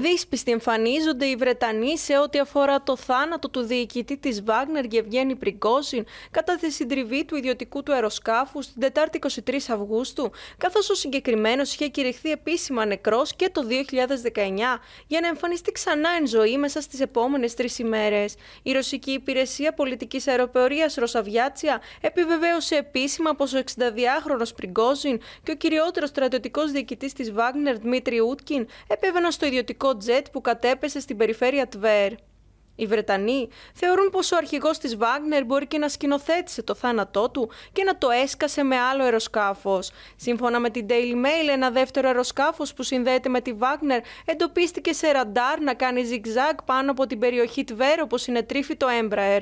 Δύσπιστοι εμφανίζονται οι Βρετανοί σε ό,τι αφορά το θάνατο του διοικητή της Βάγνερ Γευγένη Πριγκόσιν κατά τη συντριβή του ιδιωτικού του αεροσκάφου στην Τετάρτη 23 Αυγούστου, καθώς ο συγκεκριμένος είχε κηρυχθεί επίσημα νεκρός και το 2019 για να εμφανιστεί ξανά εν ζωή μέσα στις επόμενες τρεις ημέρες. Η Ρωσική Υπηρεσία Πολιτικής Αεροπορίας Ρωσαβιάτσια επιβεβαίωσε επίσημα πως ο 62χρονο Πριγκόζιν και ο κυριότερος στρατιωτικός διοικητής της Βάγνερ Δημήτρη Ούτκιν επέβαιναν στο ιδιωτικό τζετ που κατέπεσε στην περιφέρεια Τβέρ. Οι Βρετανοί θεωρούν πως ο αρχηγός της Βάγνερ μπορεί και να σκηνοθέτησε το θάνατό του και να το έσκασε με άλλο αεροσκάφος. Σύμφωνα με την Daily Mail, ένα δεύτερο αεροσκάφος που συνδέεται με τη Βάγνερ εντοπίστηκε σε ραντάρ να κάνει ζιγζάγ πάνω από την περιοχή Τβέρ όπως τρίφη το Embraer.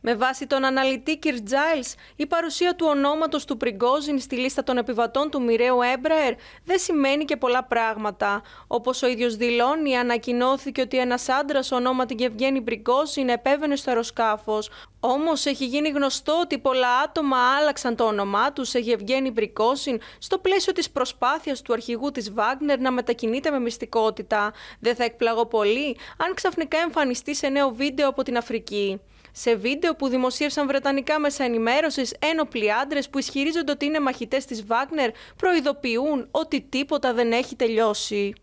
Με βάση τον αναλυτή Κιρ Τζάιλ, η παρουσία του ονόματος του Πριγκόζιν στη λίστα των επιβατών του μοιραίου Έμπραερ δεν σημαίνει και πολλά πράγματα. Όπως ο ίδιος δηλώνει, ανακοινώθηκε ότι ένας άντρας ονόματι Γευγένη Πριγκόζιν επέβαινε στο αεροσκάφος. Όμως έχει γίνει γνωστό ότι πολλά άτομα άλλαξαν το όνομά τους σε Γευγένη Πριγκόζιν στο πλαίσιο της προσπάθειας του αρχηγού της Βάγκνερ να μετακινείται με μυστικότητα. Δεν θα εκπλαγώ πολύ αν ξαφνικά εμφανιστεί σε νέο βίντεο από την Αφρική. Σε βίντεο που δημοσίευσαν βρετανικά μέσα ενημέρωσης, ένοπλοι άντρες που ισχυρίζονται ότι είναι μαχητές της Βάγνερ προειδοποιούν ότι τίποτα δεν έχει τελειώσει.